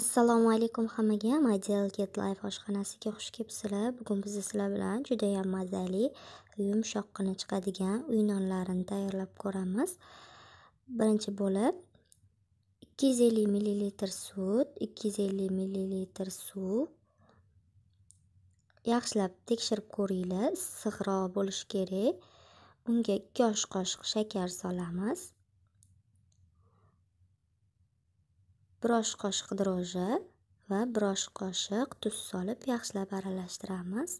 assalomu alaykum hammaga model get life oshxonasiga xush kelibsizlar bugun biz sizlar bilan judayam mazali yumshoqqina chiqadigan uy nonlarini tayyorlab ko'ramiz birinchi bo'lib 250 millilitr sut 250 millilitr suv yaxshilab tekshirib ko'ringlar issiqroq bo'lishi kerak unga ikki osh qoshiq shakar solamiz bir osh qoshiq droji va bir osh qoshiq tuz solib yaxshilab aralashtiramiz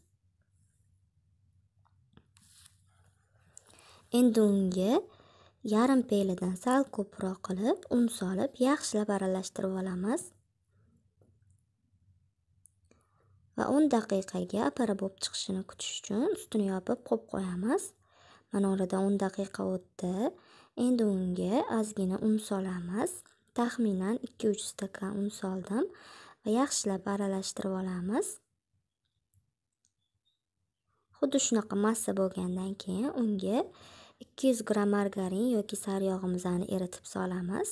endi unga yarim peladan sal ko'proq qilib un solib yaxshilab aralashtirib olamiz va 10 daqiqaga apara bo'lib chiqishini kutish uchun ustini yopib qo'yib qo'yamiz mana oradan 10 daqiqa o'tdi endi unga ozgina un solamiz taxminan 2-3 stakan un soldim va yaxshilab aralashtirib olamiz xuddi shunaqa massa bo'lgandan keyin unga 200 g margarin yoki sariyog'imizni eritib solamiz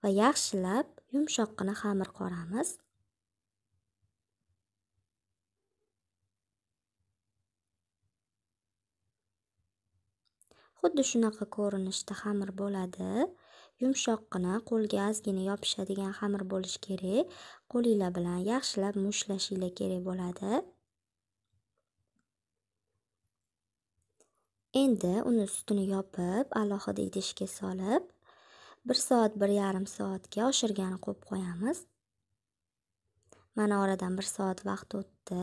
va yaxshilab yumshoqqina xamir qoramiz xuddi shunaqa ko'rinishda xamir bo'ladi yumshoqqina qo'lga ozgina yopishadigan xamir bo'lishi kerak qo'linglar bilan yaxshilab mushtlashinglar kerak bo'ladi endi uni ustini yopib alohida idishga solib bir soat bir yarim soatga oshirgani qo'yib qo'yamiz mana oradan bir soat vaqt o'tdi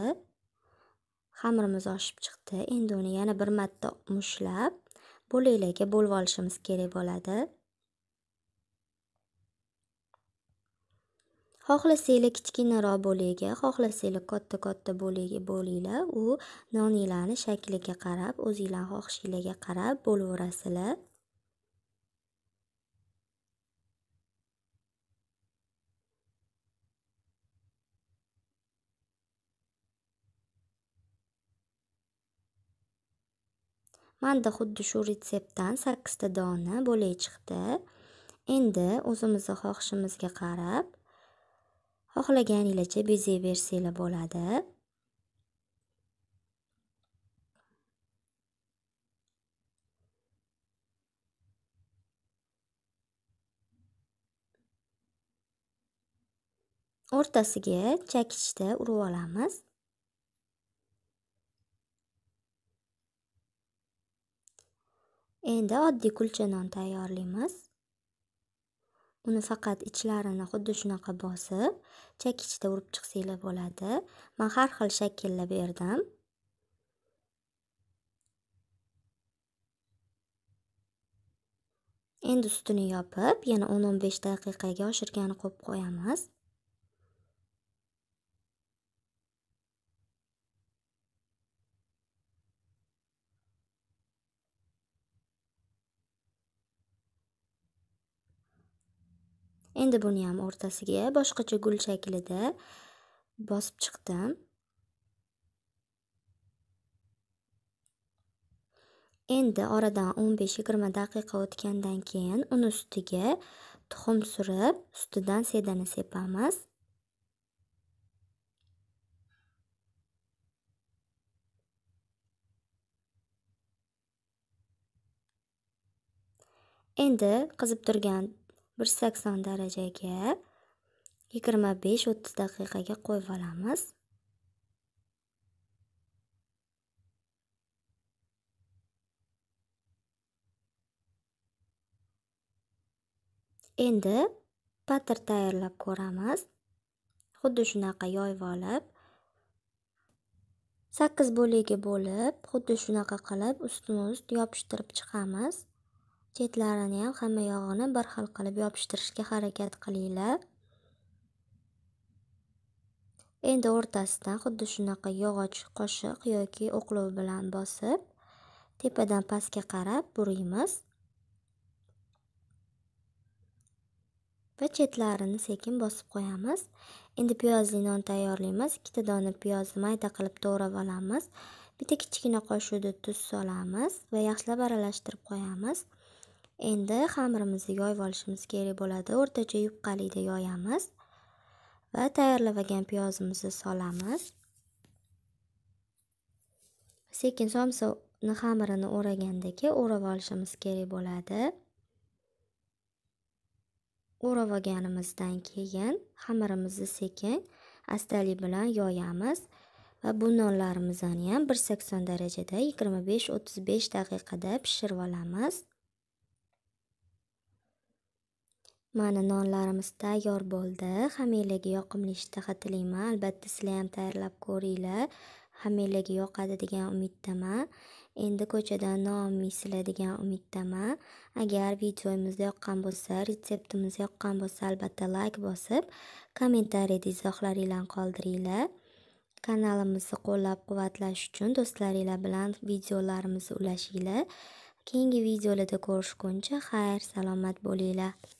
xamirimiz oshib chiqdi endi uni yana bir marta mushtlab bo'laklarga bo'lib olishimiz kerak bo'ladi xohlasanglar kichkinaroq bo'liga xohlasanglar katta katta bo'linglar u noninglarni shakliga qarab o'zinglar xohishinglarga qarab bo'laverasizlar manda xuddi shu retseptdan sakkizta dona bo'lak chiqdi endi o'zimizni xohishimizga qarab xohlaganinglarcha bezayversanglar bo'ladi o'rtasiga chakichda urib olamiz endi oddiy kulcha non tayyorlaymiz uni faqat ichlarini xuddi shunaqa bosib chakichda urib chiqsanglar bo'ladi man har xil shakllar berdim endi ustini yopib yana 10-15 daqiqaga oshirgani qo'yib qo'yamiz endi buni ham o'rtasiga boshqacha gul shaklida bosib chiqdim endi oradan 15-20 daqiqa o'tgandan keyin uni ustiga tuxum surib ustidan sedani sepamiz endi qizib turgan 180 darajaga 25-30 daqiqaga qo'yib olamiz. Endi patter tayyorlab ko'ramiz. Xuddi shunaqa yoyib olib 8 bo'ligi bo'lib, xuddi shunaqa qilib ustma-ust yopishtirib chiqamiz. chetlarini ham hamma yog'ini bir xil qilib yopishtirishga harakat qilinglar endi o'rtasidan xuddi shunaqa yog'och qoshiq yoki o'qlov bilan bosib tepadan pastga qarab buraymiz va chetlarini sekin bosib qo'yamiz endi piyozli non tayyorlaymiz ikkita dona piyozni mayda qilib to'g'rab olamiz bitta kichkina qoshuvda tuz solamiz va yaxshilab aralashtirib qo'yamiz endi xamirimizni yoyib olishimiz kerak bo'ladi o'rtacha yupqalikda yoyamiz va tayyorlab piyozimizni solamiz sekin ni xamirini o'ragandagi o'rab olishimiz kerak bo'ladi o'rab olganimizdan keyin xamirimizni sekin astalik bilan yoyamiz va bu nonlarimizni ham 180 darajada 25-35 daqiqada pishirib olamiz mana nonlarimiz tayyor bo'ldi hammanglarga yoqimli ishtaha tilayman albatta sizlar ham tayyorlab ko'ringlar hammanglarga yoqadi degan umiddaman endi ko'chadan non yeysizlar degan umiddaman agar videomiz yoqqan bo'lsa retseptimiz yoqqan bo'lsa albatta layk bosib kommentariyada izohlaringlarni qoldiringlar kanalimizni qo'llab quvvatlash uchun do'stlaringlar bilan videolarimizni ulashinglar keyingi videolarda ko'rishguncha xayr salomat bo'linglar